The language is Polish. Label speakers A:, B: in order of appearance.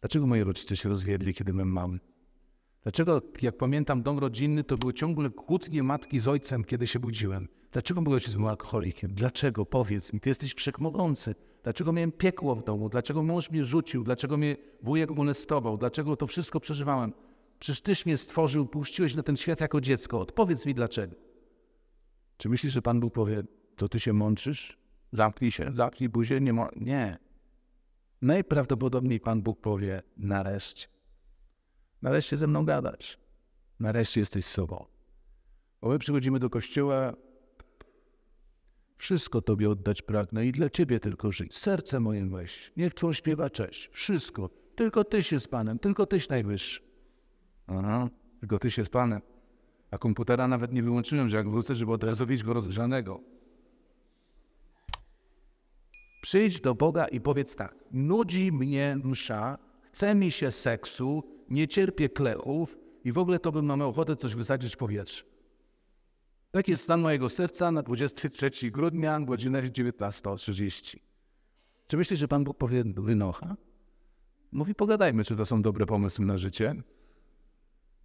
A: Dlaczego moi rodzice się rozwiedli, kiedy byłem mały? Dlaczego, jak pamiętam, dom rodzinny to były ciągle kłótnie matki z ojcem, kiedy się budziłem? Dlaczego mój ojciec był alkoholikiem? Dlaczego? Powiedz mi, ty jesteś wszechmogący. Dlaczego miałem piekło w domu? Dlaczego mąż mnie rzucił? Dlaczego mnie wujek molestował? Dlaczego to wszystko przeżywałem? Przecież tyś mnie stworzył, puściłeś na ten świat jako dziecko. Odpowiedz mi dlaczego. Czy myślisz, że Pan Bóg powie, to ty się mączysz? Zamknij się, zamknij buzię, nie ma... Nie najprawdopodobniej Pan Bóg powie: nareszcie. Nareszcie ze mną gadasz. Nareszcie jesteś sobą. Bo my przychodzimy do kościoła, wszystko Tobie oddać pragnę i dla Ciebie tylko żyć. Serce moje weź. Niech Twój śpiewa cześć. Wszystko. Tylko Tyś jest Panem. Tylko Tyś najwyższy. Aha. Tylko Tyś jest Panem. A komputera nawet nie wyłączyłem, że jak wrócę, żeby od razu widzieć go rozgrzanego. Przyjdź do Boga i powiedz tak: nudzi mnie msza, chce mi się seksu, nie cierpię klechów i w ogóle to bym miał ochotę coś wysadzić w powietrze. Taki jest stan mojego serca na 23 grudnia, godzina 19.30. Czy myślisz, że Pan Bóg powie wynocha? Mówi, pogadajmy, czy to są dobre pomysły na życie.